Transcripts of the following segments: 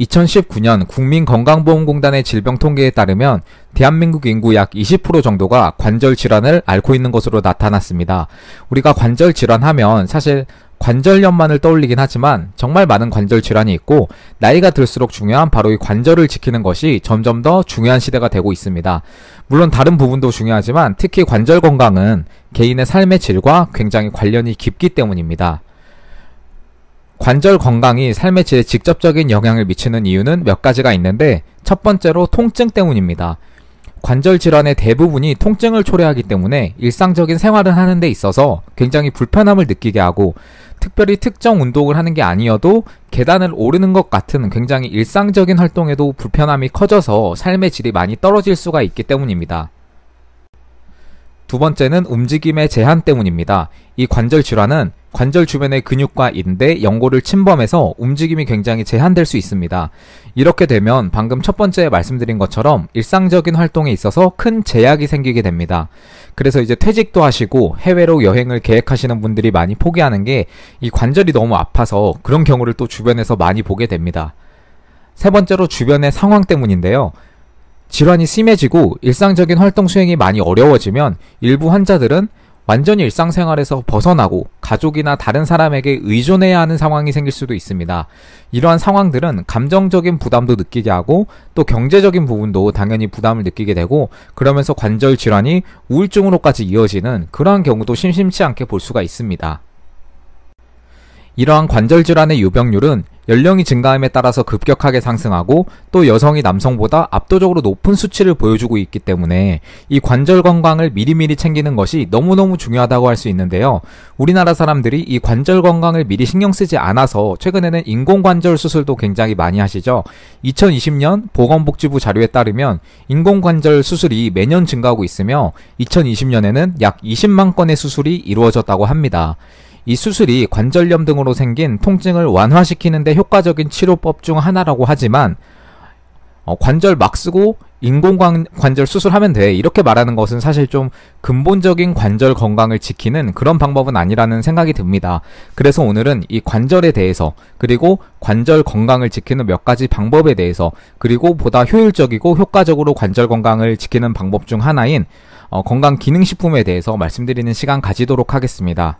2019년 국민건강보험공단의 질병통계에 따르면 대한민국 인구 약 20% 정도가 관절 질환을 앓고 있는 것으로 나타났습니다. 우리가 관절 질환하면 사실 관절염만을 떠올리긴 하지만 정말 많은 관절 질환이 있고 나이가 들수록 중요한 바로 이 관절을 지키는 것이 점점 더 중요한 시대가 되고 있습니다. 물론 다른 부분도 중요하지만 특히 관절 건강은 개인의 삶의 질과 굉장히 관련이 깊기 때문입니다. 관절 건강이 삶의 질에 직접적인 영향을 미치는 이유는 몇 가지가 있는데 첫 번째로 통증 때문입니다. 관절 질환의 대부분이 통증을 초래하기 때문에 일상적인 생활을 하는 데 있어서 굉장히 불편함을 느끼게 하고 특별히 특정 운동을 하는 게 아니어도 계단을 오르는 것 같은 굉장히 일상적인 활동에도 불편함이 커져서 삶의 질이 많이 떨어질 수가 있기 때문입니다. 두 번째는 움직임의 제한 때문입니다. 이 관절 질환은 관절 주변의 근육과 인대, 연골을 침범해서 움직임이 굉장히 제한될 수 있습니다. 이렇게 되면 방금 첫 번째 말씀드린 것처럼 일상적인 활동에 있어서 큰 제약이 생기게 됩니다. 그래서 이제 퇴직도 하시고 해외로 여행을 계획하시는 분들이 많이 포기하는 게 이 관절이 너무 아파서 그런 경우를 또 주변에서 많이 보게 됩니다. 세 번째로 주변의 상황 때문인데요. 질환이 심해지고 일상적인 활동 수행이 많이 어려워지면 일부 환자들은 완전히 일상생활에서 벗어나고 가족이나 다른 사람에게 의존해야 하는 상황이 생길 수도 있습니다. 이러한 상황들은 감정적인 부담도 느끼게 하고 또 경제적인 부분도 당연히 부담을 느끼게 되고 그러면서 관절 질환이 우울증으로까지 이어지는 그러한 경우도 심심치 않게 볼 수가 있습니다. 이러한 관절 질환의 유병률은 연령이 증가함에 따라서 급격하게 상승하고 또 여성이 남성보다 압도적으로 높은 수치를 보여주고 있기 때문에 이 관절 건강을 미리미리 챙기는 것이 너무너무 중요하다고 할 수 있는데요. 우리나라 사람들이 이 관절 건강을 미리 신경 쓰지 않아서 최근에는 인공관절 수술도 굉장히 많이 하시죠. 2020년 보건복지부 자료에 따르면 인공관절 수술이 매년 증가하고 있으며 2020년에는 약 20만 건의 수술이 이루어졌다고 합니다. 이 수술이 관절염 등으로 생긴 통증을 완화시키는데 효과적인 치료법 중 하나라고 하지만 어, 관절 막 쓰고 인공관절 수술하면 돼 이렇게 말하는 것은 사실 좀 근본적인 관절 건강을 지키는 그런 방법은 아니라는 생각이 듭니다. 그래서 오늘은 이 관절에 대해서 그리고 관절 건강을 지키는 몇 가지 방법에 대해서 그리고 보다 효율적이고 효과적으로 관절 건강을 지키는 방법 중 하나인 어, 건강 기능식품에 대해서 말씀드리는 시간 가지도록 하겠습니다.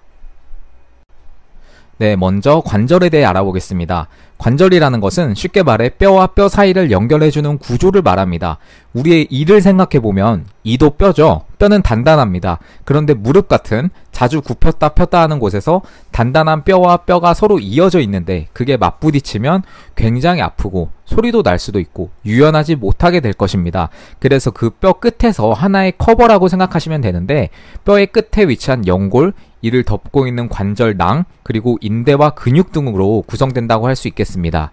네, 먼저 관절에 대해 알아보겠습니다. 관절이라는 것은 쉽게 말해 뼈와 뼈 사이를 연결해주는 구조를 말합니다. 우리의 이를 생각해보면 이도 뼈죠. 뼈는 단단합니다. 그런데 무릎 같은 자주 굽혔다 폈다 하는 곳에서 단단한 뼈와 뼈가 서로 이어져 있는데 그게 맞부딪히면 굉장히 아프고 소리도 날 수도 있고 유연하지 못하게 될 것입니다. 그래서 그 뼈 끝에서 하나의 커버라고 생각하시면 되는데 뼈의 끝에 위치한 연골, 이를 덮고 있는 관절낭 그리고 인대와 근육 등으로 구성된다고 할 수 있겠습니다.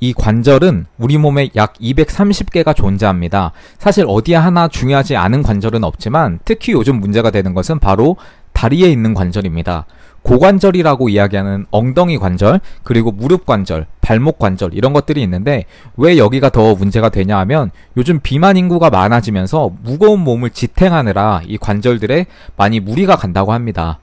이 관절은 우리 몸에 약 230개가 존재합니다. 사실 어디 하나 중요하지 않은 관절은 없지만 특히 요즘 문제가 되는 것은 바로 다리에 있는 관절입니다. 고관절이라고 이야기하는 엉덩이 관절, 그리고 무릎 관절, 발목 관절 이런 것들이 있는데 왜 여기가 더 문제가 되냐 하면 요즘 비만 인구가 많아지면서 무거운 몸을 지탱하느라 이 관절들에 많이 무리가 간다고 합니다.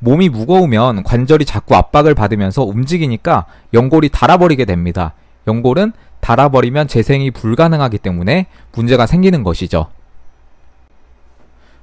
몸이 무거우면 관절이 자꾸 압박을 받으면서 움직이니까 연골이 달아버리게 됩니다. 연골은 달아버리면 재생이 불가능하기 때문에 문제가 생기는 것이죠.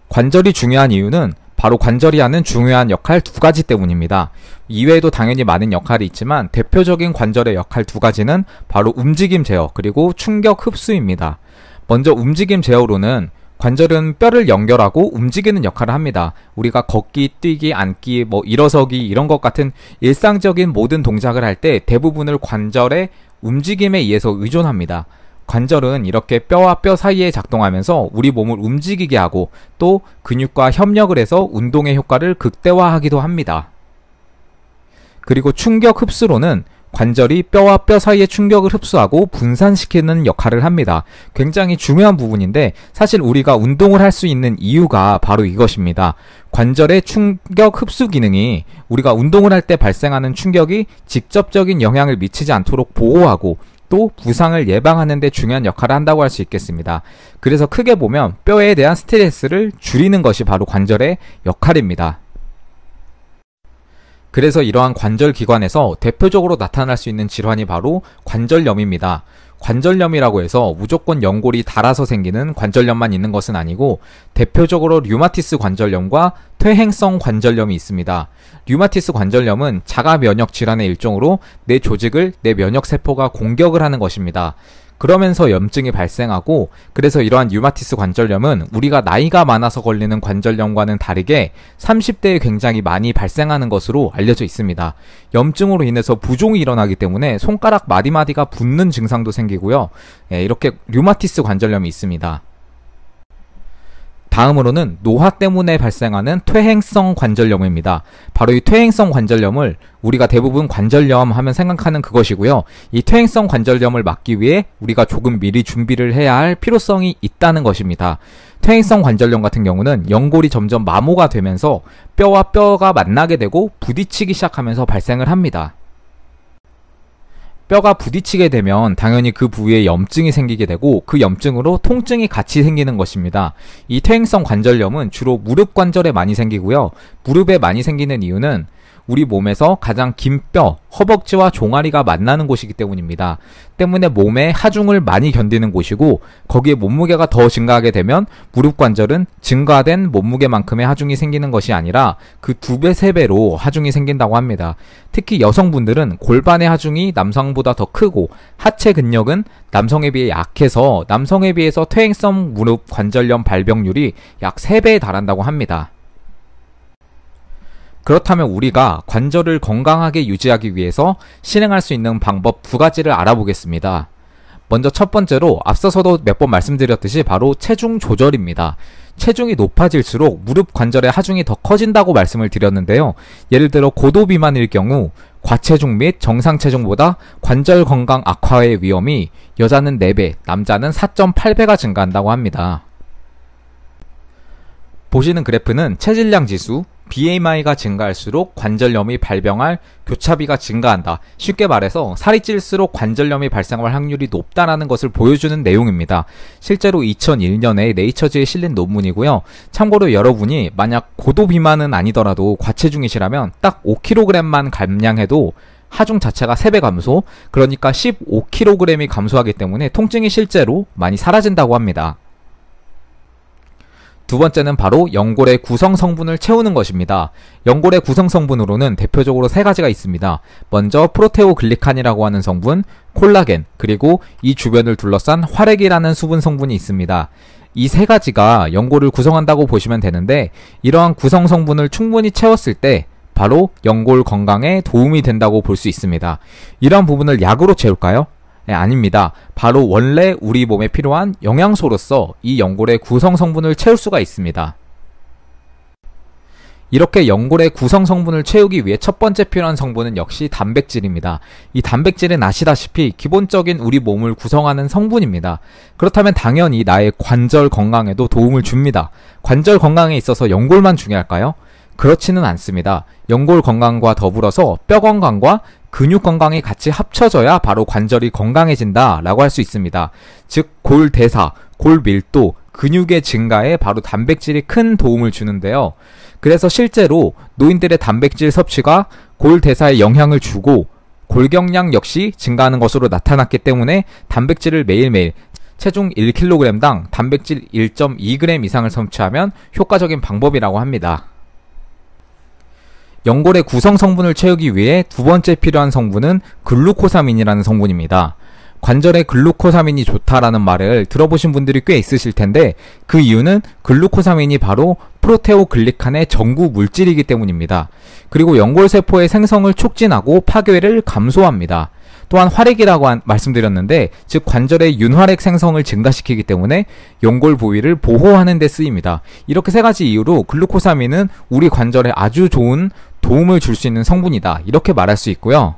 관절이 중요한 이유는 바로 관절이 하는 중요한 역할 두 가지 때문입니다. 이외에도 당연히 많은 역할이 있지만 대표적인 관절의 역할 두 가지는 바로 움직임 제어 그리고 충격 흡수입니다. 먼저 움직임 제어로는 관절은 뼈를 연결하고 움직이는 역할을 합니다. 우리가 걷기, 뛰기, 앉기, 뭐 일어서기 이런 것 같은 일상적인 모든 동작을 할 때 대부분을 관절의 움직임에 의해서 의존합니다. 관절은 이렇게 뼈와 뼈 사이에 작동하면서 우리 몸을 움직이게 하고 또 근육과 협력을 해서 운동의 효과를 극대화하기도 합니다. 그리고 충격 흡수로는 관절이 뼈와 뼈 사이의 충격을 흡수하고 분산시키는 역할을 합니다. 굉장히 중요한 부분인데 사실 우리가 운동을 할 수 있는 이유가 바로 이것입니다. 관절의 충격 흡수 기능이 우리가 운동을 할 때 발생하는 충격이 직접적인 영향을 미치지 않도록 보호하고 또 부상을 예방하는 데 중요한 역할을 한다고 할 수 있겠습니다. 그래서 크게 보면 뼈에 대한 스트레스를 줄이는 것이 바로 관절의 역할입니다. 그래서 이러한 관절 기관에서 대표적으로 나타날 수 있는 질환이 바로 관절염입니다. 관절염이라고 해서 무조건 연골이 닳아서 생기는 관절염만 있는 것은 아니고 대표적으로 류마티스 관절염과 퇴행성 관절염이 있습니다. 류마티스 관절염은 자가 면역 질환의 일종으로 내 조직을 내 면역 세포가 공격을 하는 것입니다. 그러면서 염증이 발생하고 그래서 이러한 류마티스 관절염은 우리가 나이가 많아서 걸리는 관절염과는 다르게 30대에 굉장히 많이 발생하는 것으로 알려져 있습니다. 염증으로 인해서 부종이 일어나기 때문에 손가락 마디마디가 붓는 증상도 생기고요. 예, 이렇게 류마티스 관절염이 있습니다. 다음으로는 노화 때문에 발생하는 퇴행성 관절염입니다. 바로 이 퇴행성 관절염을 우리가 대부분 관절염 하면 생각하는 그것이고요. 이 퇴행성 관절염을 막기 위해 우리가 조금 미리 준비를 해야 할 필요성이 있다는 것입니다. 퇴행성 관절염 같은 경우는 연골이 점점 마모가 되면서 뼈와 뼈가 만나게 되고 부딪히기 시작하면서 발생을 합니다. 뼈가 부딪히게 되면 당연히 그 부위에 염증이 생기게 되고 그 염증으로 통증이 같이 생기는 것입니다. 이 퇴행성 관절염은 주로 무릎 관절에 많이 생기고요. 무릎에 많이 생기는 이유는 우리 몸에서 가장 긴 뼈, 허벅지와 종아리가 만나는 곳이기 때문입니다. 때문에 몸에 하중을 많이 견디는 곳이고 거기에 몸무게가 더 증가하게 되면 무릎 관절은 증가된 몸무게만큼의 하중이 생기는 것이 아니라 그 두 배, 세 배로 하중이 생긴다고 합니다. 특히 여성분들은 골반의 하중이 남성보다 더 크고 하체 근력은 남성에 비해 약해서 남성에 비해서 퇴행성 무릎 관절염 발병률이 약 세배에 달한다고 합니다. 그렇다면 우리가 관절을 건강하게 유지하기 위해서 실행할 수 있는 방법 두 가지를 알아보겠습니다. 먼저 첫 번째로 앞서서도 몇 번 말씀드렸듯이 바로 체중 조절입니다. 체중이 높아질수록 무릎 관절의 하중이 더 커진다고 말씀을 드렸는데요. 예를 들어 고도 비만일 경우 과체중 및 정상 체중보다 관절 건강 악화의 위험이 여자는 4배, 남자는 4.8배가 증가한다고 합니다. 보시는 그래프는 체질량 지수 BMI가 증가할수록 관절염이 발병할 교차비가 증가한다. 쉽게 말해서 살이 찔수록 관절염이 발생할 확률이 높다라는 것을 보여주는 내용입니다. 실제로 2001년에 네이처지에 실린 논문이고요. 참고로 여러분이 만약 고도 비만은 아니더라도 과체중이시라면 딱 5kg만 감량해도 하중 자체가 3배 감소, 그러니까 15kg이 감소하기 때문에 통증이 실제로 많이 사라진다고 합니다. 두 번째는 바로 연골의 구성 성분을 채우는 것입니다. 연골의 구성 성분으로는 대표적으로 세 가지가 있습니다. 먼저 프로테오글리칸이라고 하는 성분, 콜라겐, 그리고 이 주변을 둘러싼 활액이라는 수분 성분이 있습니다. 이 세 가지가 연골을 구성한다고 보시면 되는데 이러한 구성 성분을 충분히 채웠을 때 바로 연골 건강에 도움이 된다고 볼 수 있습니다. 이러한 부분을 약으로 채울까요? 네, 아닙니다. 바로 원래 우리 몸에 필요한 영양소로서 이 연골의 구성 성분을 채울 수가 있습니다. 이렇게 연골의 구성 성분을 채우기 위해 첫 번째 필요한 성분은 역시 단백질입니다. 이 단백질은 아시다시피 기본적인 우리 몸을 구성하는 성분입니다. 그렇다면 당연히 나의 관절 건강에도 도움을 줍니다. 관절 건강에 있어서 연골만 중요할까요? 그렇지는 않습니다. 연골 건강과 더불어서 뼈 건강과 근육 건강이 같이 합쳐져야 바로 관절이 건강해진다라고 할 수 있습니다. 즉, 골 대사, 골 밀도, 근육의 증가에 바로 단백질이 큰 도움을 주는데요. 그래서 실제로 노인들의 단백질 섭취가 골 대사에 영향을 주고 골격량 역시 증가하는 것으로 나타났기 때문에 단백질을 매일매일 체중 1kg당 단백질 1.2g 이상을 섭취하면 효과적인 방법이라고 합니다. 연골의 구성 성분을 채우기 위해 두 번째 필요한 성분은 글루코사민이라는 성분입니다. 관절에 글루코사민이 좋다라는 말을 들어보신 분들이 꽤 있으실 텐데 그 이유는 글루코사민이 바로 프로테오글리칸의 전구 물질이기 때문입니다. 그리고 연골세포의 생성을 촉진하고 파괴를 감소합니다. 또한 활액이라고 한, 말씀드렸는데 즉 관절의 윤활액 생성을 증가시키기 때문에 연골 부위를 보호하는 데 쓰입니다. 이렇게 세 가지 이유로 글루코사민은 우리 관절에 아주 좋은 도움을 줄 수 있는 성분이다. 이렇게 말할 수 있고요.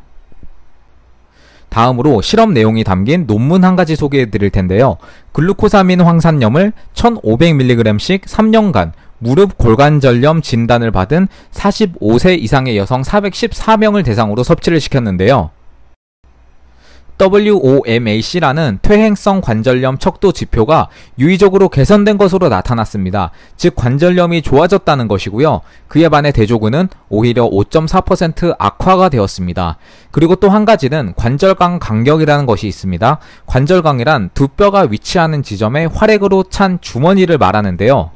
다음으로 실험 내용이 담긴 논문 한 가지 소개해 드릴 텐데요. 글루코사민 황산염을 1500mg씩 3년간 무릎 골관절염 진단을 받은 45세 이상의 여성 414명을 대상으로 섭취를 시켰는데요. WOMAC라는 퇴행성 관절염 척도 지표가 유의적으로 개선된 것으로 나타났습니다. 즉 관절염이 좋아졌다는 것이고요. 그에 반해 대조군은 오히려 5.4% 악화가 되었습니다. 그리고 또 한 가지는 관절강 간격이라는 것이 있습니다. 관절강이란 두 뼈가 위치하는 지점에 활액으로 찬 주머니를 말하는데요.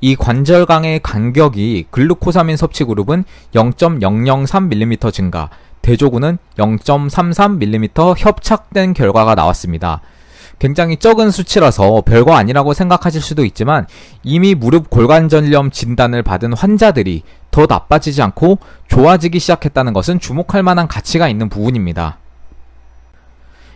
이 관절강의 간격이 글루코사민 섭취 그룹은 0.003mm 증가, 대조군은 0.33mm 협착된 결과가 나왔습니다. 굉장히 적은 수치라서 별거 아니라고 생각하실 수도 있지만 이미 무릎 골관절염 진단을 받은 환자들이 더 나빠지지 않고 좋아지기 시작했다는 것은 주목할 만한 가치가 있는 부분입니다.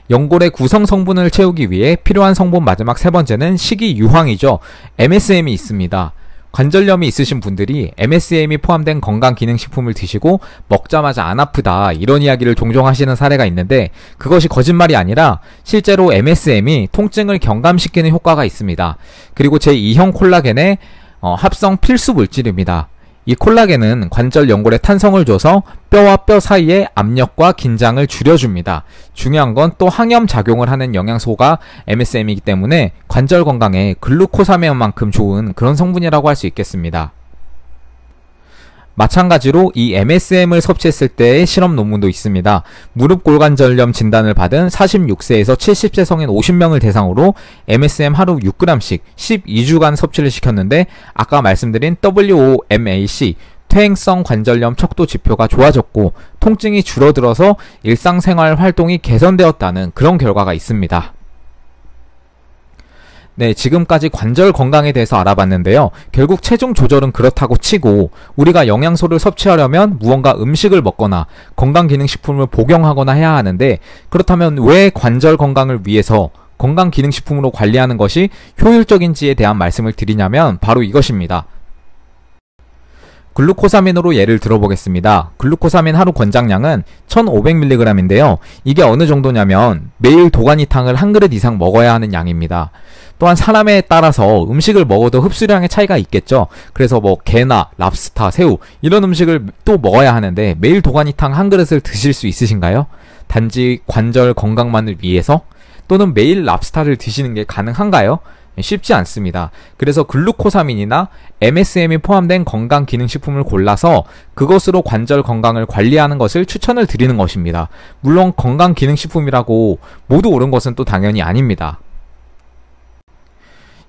연골의 구성 성분을 채우기 위해 필요한 성분 마지막 세 번째는 식이 유황이죠. MSM이 있습니다. 관절염이 있으신 분들이 MSM이 포함된 건강기능식품을 드시고 먹자마자 안 아프다 이런 이야기를 종종 하시는 사례가 있는데 그것이 거짓말이 아니라 실제로 MSM이 통증을 경감시키는 효과가 있습니다. 그리고 제2형 콜라겐의 어, 합성 필수 물질입니다. 이 콜라겐은 관절 연골에 탄성을 줘서 뼈와 뼈사이에 압력과 긴장을 줄여줍니다. 중요한 건 또 항염 작용을 하는 영양소가 MSM이기 때문에 관절 건강에 글루코사민만큼 좋은 그런 성분이라고 할 수 있겠습니다. 마찬가지로 이 MSM을 섭취했을 때의 실험 논문도 있습니다. 무릎 골관절염 진단을 받은 46세에서 70세 성인 50명을 대상으로 MSM 하루 6g씩 12주간 섭취를 시켰는데 아까 말씀드린 WOMAC 퇴행성 관절염 척도 지표가 좋아졌고 통증이 줄어들어서 일상생활 활동이 개선되었다는 그런 결과가 있습니다. 네, 지금까지 관절 건강에 대해서 알아봤는데요. 결국 체중 조절은 그렇다고 치고 우리가 영양소를 섭취하려면 무언가 음식을 먹거나 건강기능식품을 복용하거나 해야 하는데 그렇다면 왜 관절 건강을 위해서 건강기능식품으로 관리하는 것이 효율적인지에 대한 말씀을 드리냐면 바로 이것입니다. 글루코사민으로 예를 들어보겠습니다. 글루코사민 하루 권장량은 1500mg인데요. 이게 어느 정도냐면 매일 도가니탕을 한 그릇 이상 먹어야 하는 양입니다. 또한 사람에 따라서 음식을 먹어도 흡수량의 차이가 있겠죠. 그래서 뭐 게나 랍스타, 새우 이런 음식을 또 먹어야 하는데 매일 도가니탕 한 그릇을 드실 수 있으신가요? 단지 관절 건강만을 위해서 또는 매일 랍스타를 드시는 게 가능한가요? 예, 쉽지 않습니다. 그래서 글루코사민이나 MSM이 포함된 건강기능식품을 골라서 그것으로 관절 건강을 관리하는 것을 추천을 드리는 것입니다. 물론 건강기능식품이라고 모두 옳은 것은 또 당연히 아닙니다.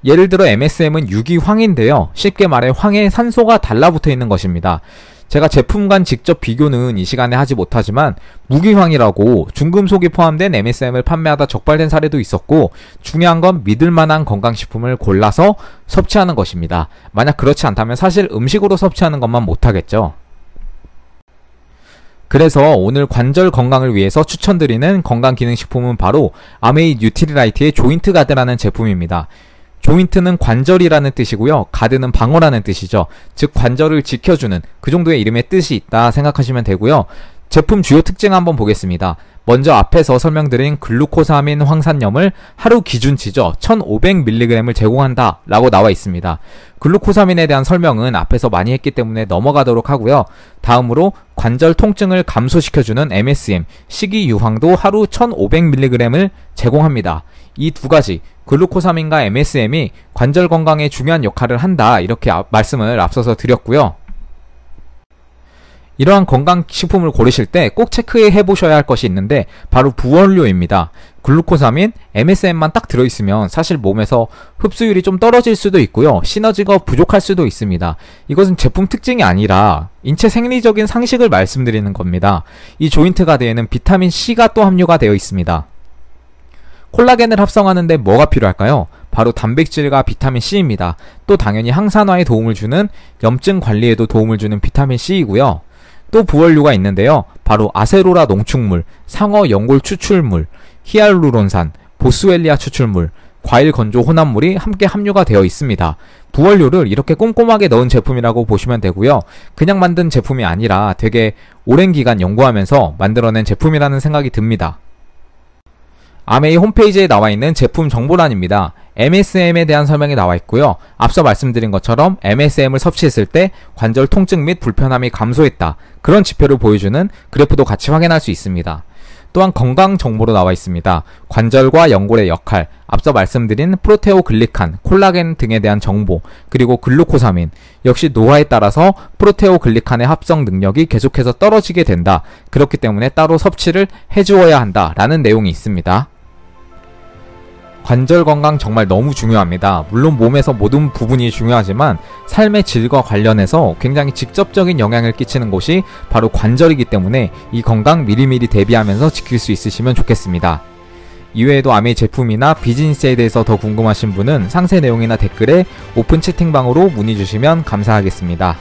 예를 들어 MSM은 유기황인데요. 쉽게 말해 황에 산소가 달라붙어 있는 것입니다. 제가 제품 간 직접 비교는 이 시간에 하지 못하지만 무기황이라고 중금속이 포함된 MSM을 판매하다 적발된 사례도 있었고 중요한 건 믿을 만한 건강식품을 골라서 섭취하는 것입니다. 만약 그렇지 않다면 사실 음식으로 섭취하는 것만 못하겠죠. 그래서 오늘 관절 건강을 위해서 추천드리는 건강기능식품은 바로 아메이 뉴트리라이트의 조인트 가드라는 제품입니다. 조인트는 관절이라는 뜻이고요. 가드는 방어라는 뜻이죠. 즉 관절을 지켜주는 그 정도의 이름의 뜻이 있다 생각하시면 되고요. 제품 주요 특징 한번 보겠습니다. 먼저 앞에서 설명드린 글루코사민 황산염을 하루 기준치죠. 1500mg을 제공한다 라고 나와 있습니다. 글루코사민에 대한 설명은 앞에서 많이 했기 때문에 넘어가도록 하고요. 다음으로 관절 통증을 감소시켜주는 MSM, 식이유황도 하루 1500mg을 제공합니다. 이두 가지 글루코사민과 MSM이 관절 건강에 중요한 역할을 한다 이렇게 말씀을 앞서서 드렸고요. 이러한 건강식품을 고르실 때 꼭 체크해 보셔야 할 것이 있는데 바로 부원료입니다. 글루코사민, MSM만 딱 들어있으면 사실 몸에서 흡수율이 좀 떨어질 수도 있고요. 시너지가 부족할 수도 있습니다. 이것은 제품 특징이 아니라 인체 생리적인 상식을 말씀드리는 겁니다. 이 조인트가 되에는 비타민C가 또 함유가 되어 있습니다. 콜라겐을 합성하는데 뭐가 필요할까요? 바로 단백질과 비타민 C입니다. 또 당연히 항산화에 도움을 주는 염증 관리에도 도움을 주는 비타민 C이고요. 또 부원류가 있는데요. 바로 아세로라 농축물, 상어 연골 추출물, 히알루론산, 보스웰리아 추출물, 과일 건조 혼합물이 함께 함유가 되어 있습니다. 부원료를 이렇게 꼼꼼하게 넣은 제품이라고 보시면 되고요. 그냥 만든 제품이 아니라 되게 오랜 기간 연구하면서 만들어낸 제품이라는 생각이 듭니다. 아메이 홈페이지에 나와 있는 제품 정보란입니다. MSM에 대한 설명이 나와 있고요. 앞서 말씀드린 것처럼 MSM을 섭취했을 때 관절 통증 및 불편함이 감소했다. 그런 지표를 보여주는 그래프도 같이 확인할 수 있습니다. 또한 건강 정보로 나와 있습니다. 관절과 연골의 역할, 앞서 말씀드린 프로테오글리칸, 콜라겐 등에 대한 정보, 그리고 글루코사민, 역시 노화에 따라서 프로테오글리칸의 합성 능력이 계속해서 떨어지게 된다. 그렇기 때문에 따로 섭취를 해주어야 한다. 라는 내용이 있습니다. 관절 건강 정말 너무 중요합니다. 물론 몸에서 모든 부분이 중요하지만 삶의 질과 관련해서 굉장히 직접적인 영향을 끼치는 곳이 바로 관절이기 때문에 이 건강 미리미리 대비하면서 지킬 수 있으시면 좋겠습니다. 이외에도 아메이 제품이나 비즈니스에 대해서 더 궁금하신 분은 상세 내용이나 댓글에 오픈 채팅방으로 문의 주시면 감사하겠습니다.